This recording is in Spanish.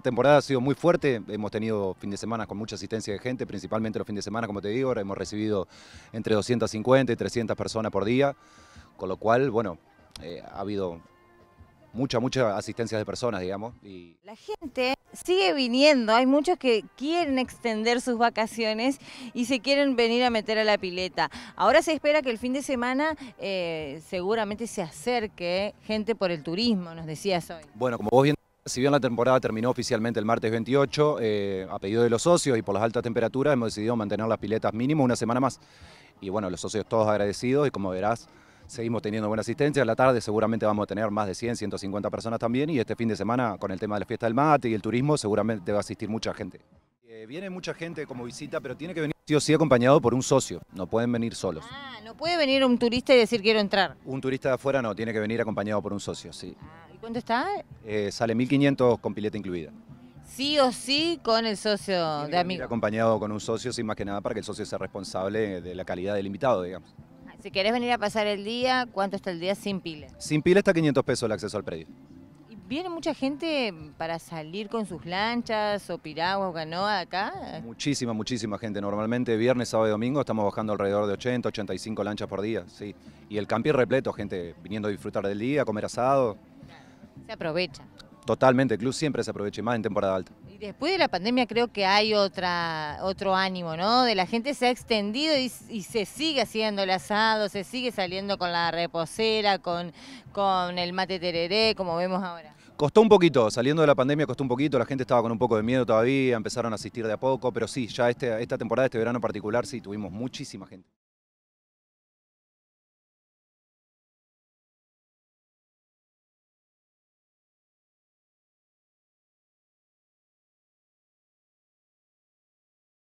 temporada ha sido muy fuerte, hemos tenido fin de semana con mucha asistencia de gente, principalmente los fines de semana, como te digo, hemos recibido entre 250 y 300 personas por día, con lo cual, bueno, eh, ha habido mucha, mucha asistencia de personas, digamos. Y... La gente sigue viniendo, hay muchos que quieren extender sus vacaciones y se quieren venir a meter a la pileta. Ahora se espera que el fin de semana eh, seguramente se acerque gente por el turismo, nos decías hoy. Bueno, como vos bien si bien la temporada terminó oficialmente el martes 28, eh, a pedido de los socios y por las altas temperaturas hemos decidido mantener las piletas mínimo una semana más. Y bueno, los socios todos agradecidos y como verás, seguimos teniendo buena asistencia. A la tarde seguramente vamos a tener más de 100, 150 personas también y este fin de semana con el tema de la fiesta del mate y el turismo seguramente va a asistir mucha gente. Eh, viene mucha gente como visita, pero tiene que venir sí o sí acompañado por un socio, no pueden venir solos. Ah, no puede venir un turista y decir quiero entrar. Un turista de afuera no, tiene que venir acompañado por un socio, sí. Ah. ¿Cuánto está? Eh, sale 1.500 con pileta incluida. Sí o sí con el socio de amigo. Acompañado con un socio, sin más que nada, para que el socio sea responsable de la calidad del invitado, digamos. Si querés venir a pasar el día, ¿cuánto está el día sin pile? Sin pile está 500 pesos el acceso al predio. ¿Viene mucha gente para salir con sus lanchas o piraguas o canoa acá? Muchísima, muchísima gente. Normalmente viernes, sábado y domingo estamos bajando alrededor de 80, 85 lanchas por día, sí. Y el es repleto, gente viniendo a disfrutar del día, a comer asado. Se aprovecha. Totalmente, el club siempre se aprovecha más en temporada alta. Y después de la pandemia creo que hay otra, otro ánimo, ¿no? De la gente se ha extendido y, se sigue haciendo el asado, se sigue saliendo con la reposera, con, con el mate tereré, como vemos ahora. Costó un poquito, saliendo de la pandemia costó un poquito, la gente estaba con un poco de miedo todavía, empezaron a asistir de a poco, pero sí, ya este, esta temporada, este verano particular, sí, tuvimos muchísima gente.